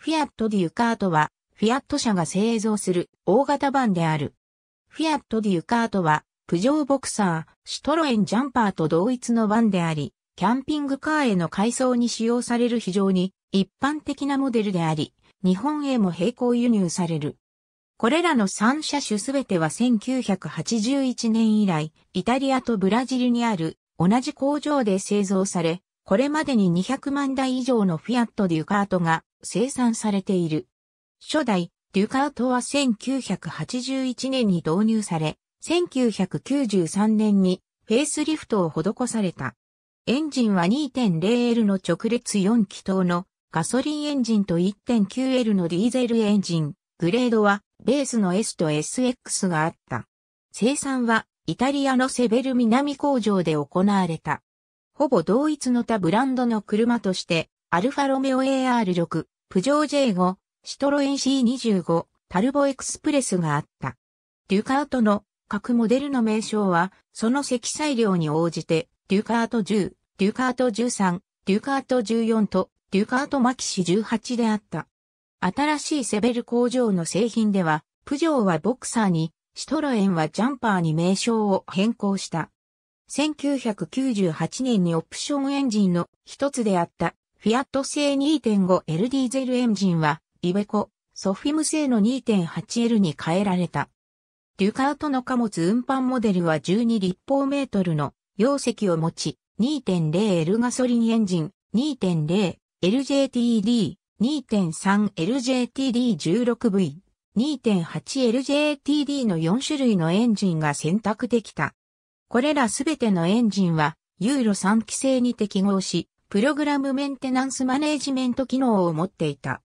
フィアット・デュカートは、フィアット社が製造する大型版である。フィアット・デュカートは、プジョーボクサー、シュトロエンジャンパーと同一の版であり、キャンピングカーへの改装に使用される非常に一般的なモデルであり、日本へも並行輸入される。これらの3車種すべては1981年以来、イタリアとブラジルにある同じ工場で製造され、これまでに200万台以上のフィアット・デュカートが生産されている。初代、デュカートは1981年に導入され、1993年にフェイスリフトを施された。エンジンは 2.0L の直列4気筒のガソリンエンジンと 1.9L のディーゼルエンジン。グレードはベースの S と SX があった。生産はイタリアのセベル南工場で行われた。ほぼ同一の他ブランドの車として、アルファロメオ AR6、プジョー J5、シトロエン C25、タルボエクスプレスがあった。デュカートの各モデルの名称は、その積載量に応じて、デュカート10、デュカート13、デュカート14と、デュカートマキシ18であった。新しいセベル工場の製品では、プジョーはボクサーに、シトロエンはジャンパーに名称を変更した。1998年にオプションエンジンの一つであったフィアット製 2.5L ディーゼルエンジンはイベコ、ソフィム製の 2.8L に変えられた。デュカートの貨物運搬モデルは12立方メートルの容積を持ち 2.0L ガソリンエンジン 2.0LJTD 2.3LJTD16V 2.8LJTD の4種類のエンジンが選択できた。これらすべてのエンジンは、ユーロ3規制に適合し、プログラムメンテナンスマネージメント機能を持っていた。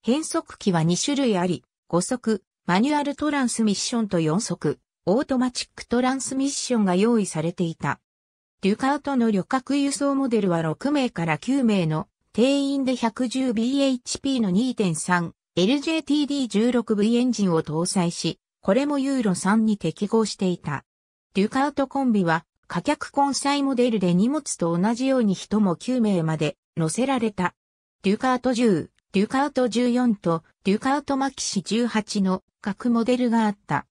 変速機は2種類あり、5速、マニュアルトランスミッションと4速、オートマチックトランスミッションが用意されていた。デュカートの旅客輸送モデルは6名から9名の定員で 110bhp の 2.3LJTD16V エンジンを搭載し、これもユーロ3に適合していた。デュカートコンビは、貨客混載モデルで荷物と同じように人も9名まで乗せられた。デュカート10、デュカート14とデュカートマキシ18の各モデルがあった。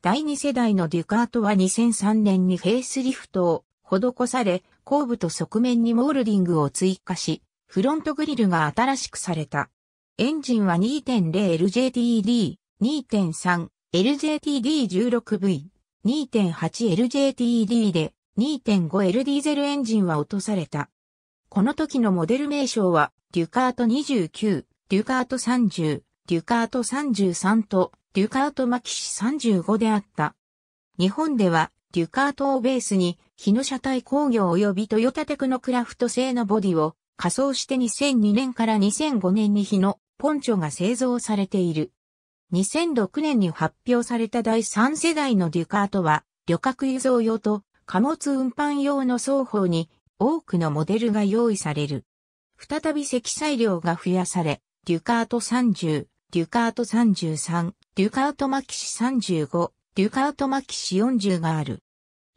第2世代のデュカートは2003年にフェイスリフトを施され、後部と側面にモールディングを追加し、フロントグリルが新しくされた。エンジンは 2.0LJTD、2.3LJTD16V、2.8LJTD で 2.5L ディーゼルエンジンは落とされた。この時のモデル名称は、デュカート29、デュカート30、デュカート33と、デュカートマキシ35であった。日本では、デュカートをベースに、日野車体工業及びトヨタテクノクラフト製のボディを仮装して2002年から2005年に日野ポンチョが製造されている。2006年に発表された第3世代のデュカートは、旅客輸送用と貨物運搬用の双方に多くのモデルが用意される。再び積載量が増やされ、デュカート30、デュカート33、デュカートマキシ35、デュカートマキシ40がある。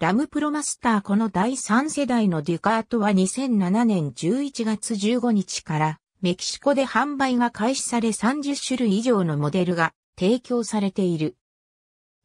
ラムプロマスターこの第3世代のデュカートは2007年11月15日からメキシコで販売が開始され30種類以上のモデルが提供されている。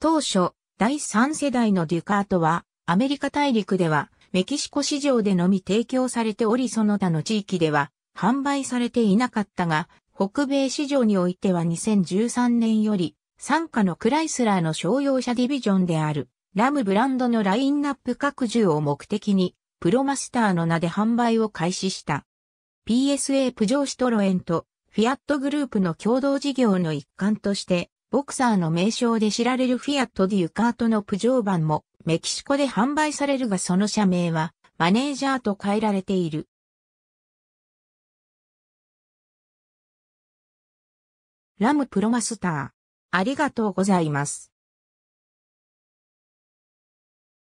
当初、第3世代のデュカートは、アメリカ大陸では、メキシコ市場でのみ提供されておりその他の地域では、販売されていなかったが、北米市場においては2013年より、傘下のクライスラーの商用車ディビジョンである、ラムブランドのラインナップ拡充を目的に、プロマスターの名で販売を開始した。PSA プジョーシトロエント、フィアットグループの共同事業の一環として、ボクサーの名称で知られるフィアット・デュカートのプジョー版もメキシコで販売されるがその社名はマネージャーと変えられている。ラムプロマスター。ありがとうございます。